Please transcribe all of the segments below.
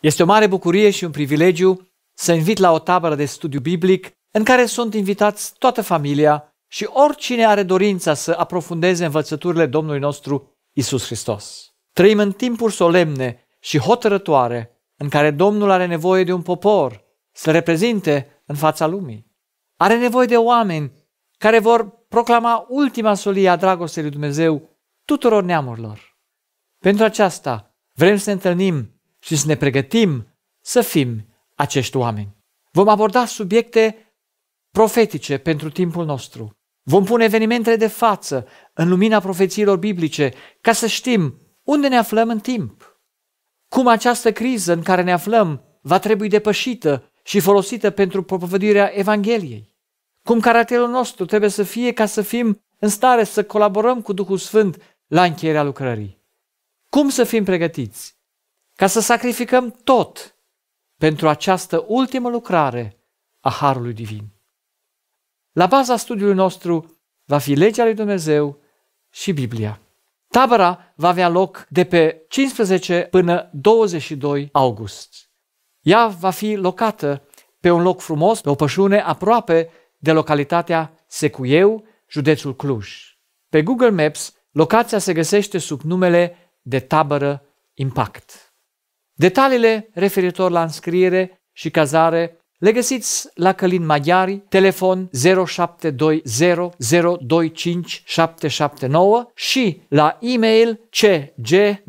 Este o mare bucurie și un privilegiu să invit la o tabără de studiu biblic în care sunt invitați toată familia și oricine are dorința să aprofundeze învățăturile Domnului nostru Isus Hristos. Trăim în timpuri solemne și hotărătoare în care Domnul are nevoie de un popor să reprezinte în fața lumii. Are nevoie de oameni care vor proclama ultima solie a dragostei lui Dumnezeu tuturor neamurilor. Pentru aceasta vrem să ne întâlnim și să ne pregătim să fim acești oameni. Vom aborda subiecte profetice pentru timpul nostru. Vom pune evenimentele de față în lumina profețiilor biblice ca să știm unde ne aflăm în timp. Cum această criză în care ne aflăm va trebui depășită și folosită pentru propovăduirea Evangheliei. Cum caracterul nostru trebuie să fie ca să fim în stare să colaborăm cu Duhul Sfânt la încheierea lucrării. Cum să fim pregătiți ca să sacrificăm tot pentru această ultimă lucrare a Harului Divin. La baza studiului nostru va fi legea lui Dumnezeu și Biblia. Tabăra va avea loc de pe 15 până 22 august. Ea va fi locată pe un loc frumos, pe o pășune aproape de localitatea Secuieu, județul Cluj. Pe Google Maps, locația se găsește sub numele de tabără Impact. Detaliile referitor la înscriere și cazare le găsiți la Călin Maghiari, telefon 0720025779 și la e-mail cgmaghiari2001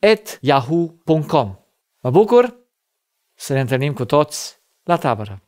at yahoo.com. Mă bucur să ne întâlnim cu toți la tabără!